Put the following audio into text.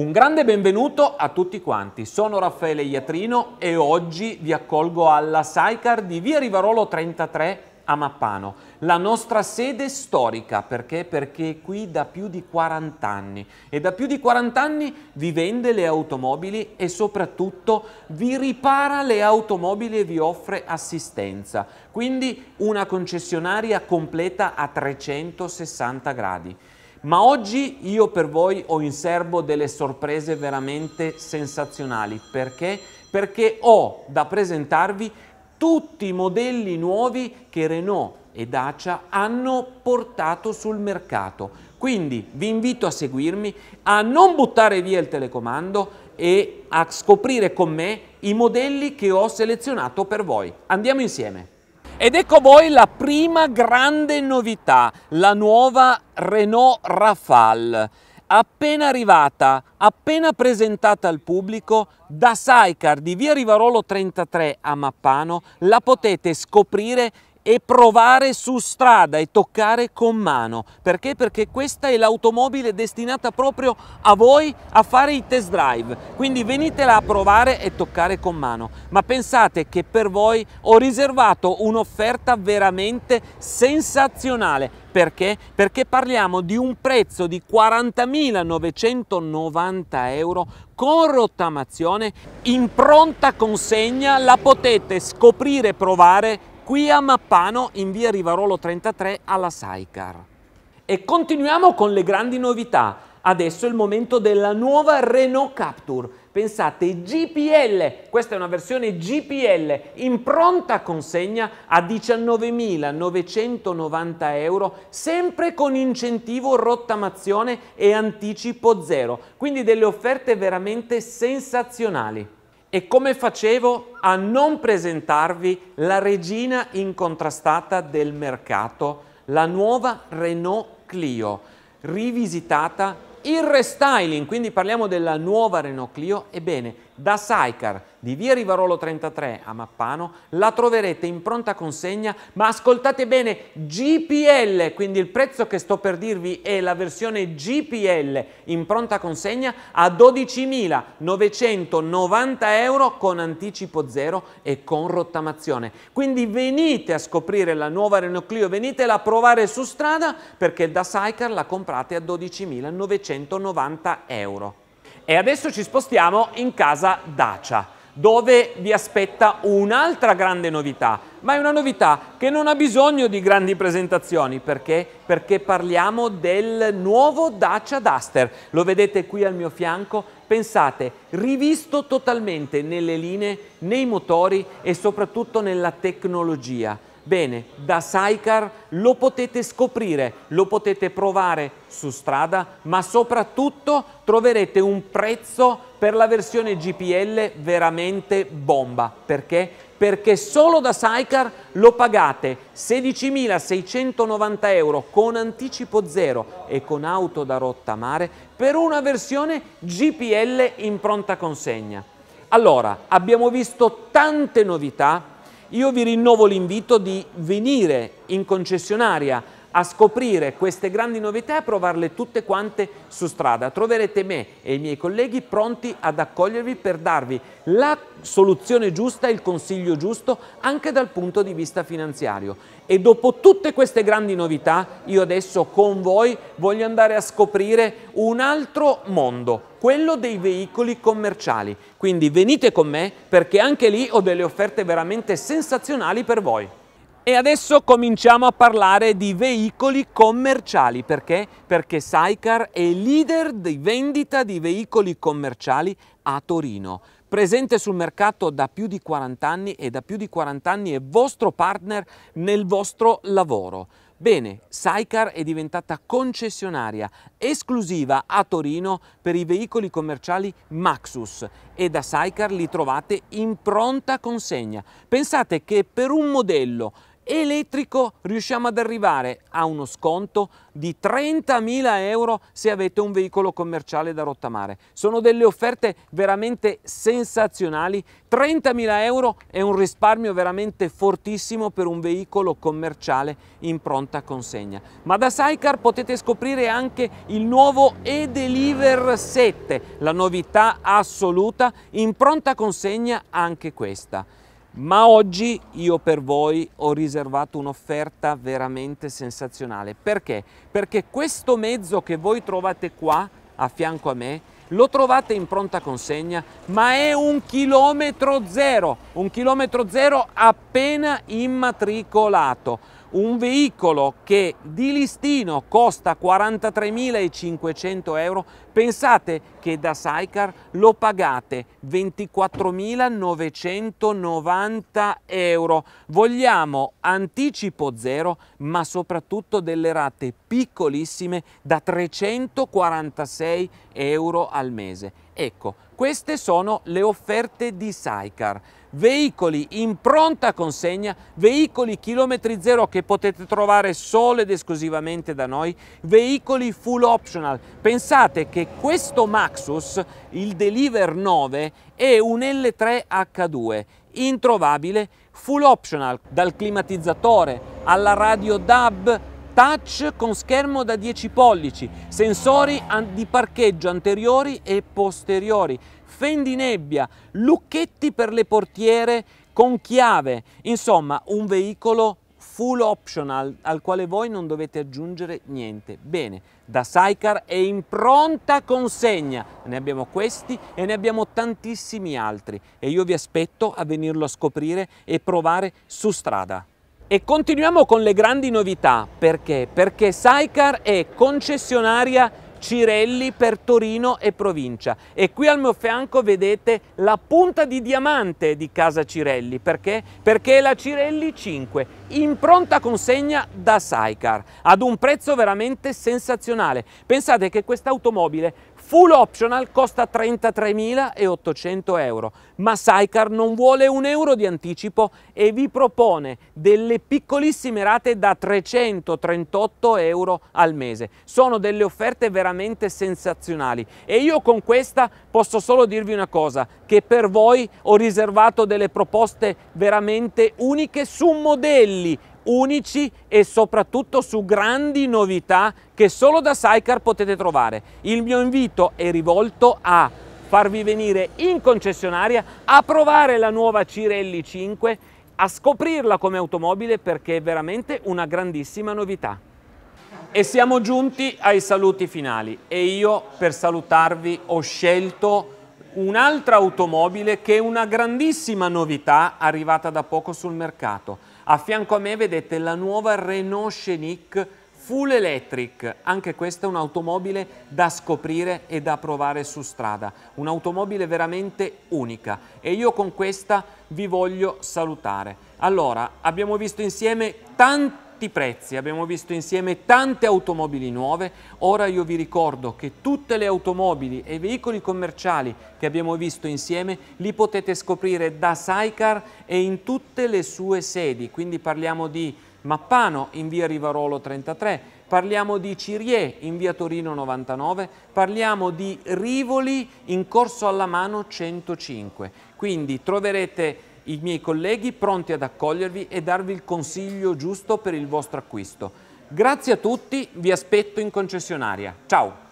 Un grande benvenuto a tutti quanti, sono Raffaele Iatrino e oggi vi accolgo alla SAICAR di Via Rivarolo 33 a Mappano, la nostra sede storica, perché? Perché è qui da più di 40 anni e da più di 40 anni vi vende le automobili e soprattutto vi ripara le automobili e vi offre assistenza, quindi una concessionaria completa a 360 gradi. Ma oggi io per voi ho in serbo delle sorprese veramente sensazionali. Perché? Perché ho da presentarvi tutti i modelli nuovi che Renault e Dacia hanno portato sul mercato. Quindi vi invito a seguirmi, a non buttare via il telecomando e a scoprire con me i modelli che ho selezionato per voi. Andiamo insieme! Ed ecco voi la prima grande novità, la nuova Renault Rafale. Appena arrivata, appena presentata al pubblico, da Saicar di via Rivarolo 33 a Mappano la potete scoprire e provare su strada e toccare con mano. Perché? Perché questa è l'automobile destinata proprio a voi a fare i test drive. Quindi venitela a provare e toccare con mano. Ma pensate che per voi ho riservato un'offerta veramente sensazionale. Perché? Perché parliamo di un prezzo di 40.990 euro con rottamazione in pronta consegna la potete scoprire e provare qui a Mappano in via Rivarolo 33 alla Saicar. E continuiamo con le grandi novità. Adesso è il momento della nuova Renault Capture. Pensate, GPL, questa è una versione GPL in pronta consegna a 19.990 euro, sempre con incentivo rottamazione e anticipo zero, quindi delle offerte veramente sensazionali. E come facevo a non presentarvi la regina incontrastata del mercato, la nuova Renault Clio, rivisitata il restyling, quindi parliamo della nuova Renault Clio. Ebbene, da Saicar di via Rivarolo 33 a Mappano la troverete in pronta consegna ma ascoltate bene GPL quindi il prezzo che sto per dirvi è la versione GPL in pronta consegna a 12.990 euro con anticipo zero e con rottamazione quindi venite a scoprire la nuova Renault Clio venitela a provare su strada perché da Saicar la comprate a 12.990 euro e adesso ci spostiamo in casa Dacia, dove vi aspetta un'altra grande novità, ma è una novità che non ha bisogno di grandi presentazioni, perché? Perché parliamo del nuovo Dacia Duster. Lo vedete qui al mio fianco, pensate, rivisto totalmente nelle linee, nei motori e soprattutto nella tecnologia Bene, da Sidecar lo potete scoprire, lo potete provare su strada, ma soprattutto troverete un prezzo per la versione GPL veramente bomba. Perché? Perché solo da Sidecar lo pagate 16.690 euro con anticipo zero e con auto da rotta mare per una versione GPL in pronta consegna. Allora, abbiamo visto tante novità, io vi rinnovo l'invito di venire in concessionaria a scoprire queste grandi novità e a provarle tutte quante su strada. Troverete me e i miei colleghi pronti ad accogliervi per darvi la soluzione giusta il consiglio giusto anche dal punto di vista finanziario. E dopo tutte queste grandi novità io adesso con voi voglio andare a scoprire un altro mondo, quello dei veicoli commerciali. Quindi venite con me perché anche lì ho delle offerte veramente sensazionali per voi. E adesso cominciamo a parlare di veicoli commerciali, perché? Perché Saicar è leader di vendita di veicoli commerciali a Torino, presente sul mercato da più di 40 anni e da più di 40 anni è vostro partner nel vostro lavoro. Bene, Saicar è diventata concessionaria esclusiva a Torino per i veicoli commerciali Maxus e da Saicar li trovate in pronta consegna. Pensate che per un modello elettrico riusciamo ad arrivare a uno sconto di 30.000 euro se avete un veicolo commerciale da rottamare. Sono delle offerte veramente sensazionali. 30.000 euro è un risparmio veramente fortissimo per un veicolo commerciale in pronta consegna. Ma da Sidecar potete scoprire anche il nuovo e-Deliver 7, la novità assoluta in pronta consegna anche questa. Ma oggi io per voi ho riservato un'offerta veramente sensazionale. Perché? Perché questo mezzo che voi trovate qua a fianco a me lo trovate in pronta consegna, ma è un chilometro zero, un chilometro zero appena immatricolato un veicolo che di listino costa 43.500 euro, pensate che da Sidecar lo pagate 24.990 euro. Vogliamo anticipo zero, ma soprattutto delle rate piccolissime da 346 euro al mese. Ecco, queste sono le offerte di Sidecar veicoli in pronta consegna, veicoli chilometri zero che potete trovare solo ed esclusivamente da noi, veicoli full optional. Pensate che questo Maxus, il Deliver 9, è un L3H2, introvabile, full optional, dal climatizzatore alla radio DAB, touch con schermo da 10 pollici, sensori di parcheggio anteriori e posteriori, fendinebbia, lucchetti per le portiere con chiave, insomma un veicolo full optional al quale voi non dovete aggiungere niente. Bene, da Saicar è in pronta consegna, ne abbiamo questi e ne abbiamo tantissimi altri e io vi aspetto a venirlo a scoprire e provare su strada. E continuiamo con le grandi novità, perché? Perché Saicar è concessionaria Cirelli per Torino e provincia e qui al mio fianco vedete la punta di diamante di casa Cirelli perché? Perché è la Cirelli 5 in pronta consegna da Saicar ad un prezzo veramente sensazionale pensate che questa automobile Full optional costa 33.800 euro, ma Sidecar non vuole un euro di anticipo e vi propone delle piccolissime rate da 338 euro al mese. Sono delle offerte veramente sensazionali e io con questa posso solo dirvi una cosa, che per voi ho riservato delle proposte veramente uniche su modelli unici e soprattutto su grandi novità che solo da Sidecar potete trovare. Il mio invito è rivolto a farvi venire in concessionaria a provare la nuova Cirelli 5, a scoprirla come automobile perché è veramente una grandissima novità. E siamo giunti ai saluti finali e io per salutarvi ho scelto un'altra automobile che è una grandissima novità arrivata da poco sul mercato. A fianco a me vedete la nuova Renault Scenic Full Electric, anche questa è un'automobile da scoprire e da provare su strada, un'automobile veramente unica e io con questa vi voglio salutare. Allora, abbiamo visto insieme tanti tanti prezzi, abbiamo visto insieme tante automobili nuove, ora io vi ricordo che tutte le automobili e veicoli commerciali che abbiamo visto insieme li potete scoprire da Saicar e in tutte le sue sedi, quindi parliamo di Mappano in via Rivarolo 33, parliamo di Cirie in via Torino 99, parliamo di Rivoli in corso alla mano 105, quindi troverete i miei colleghi pronti ad accogliervi e darvi il consiglio giusto per il vostro acquisto. Grazie a tutti, vi aspetto in concessionaria. Ciao!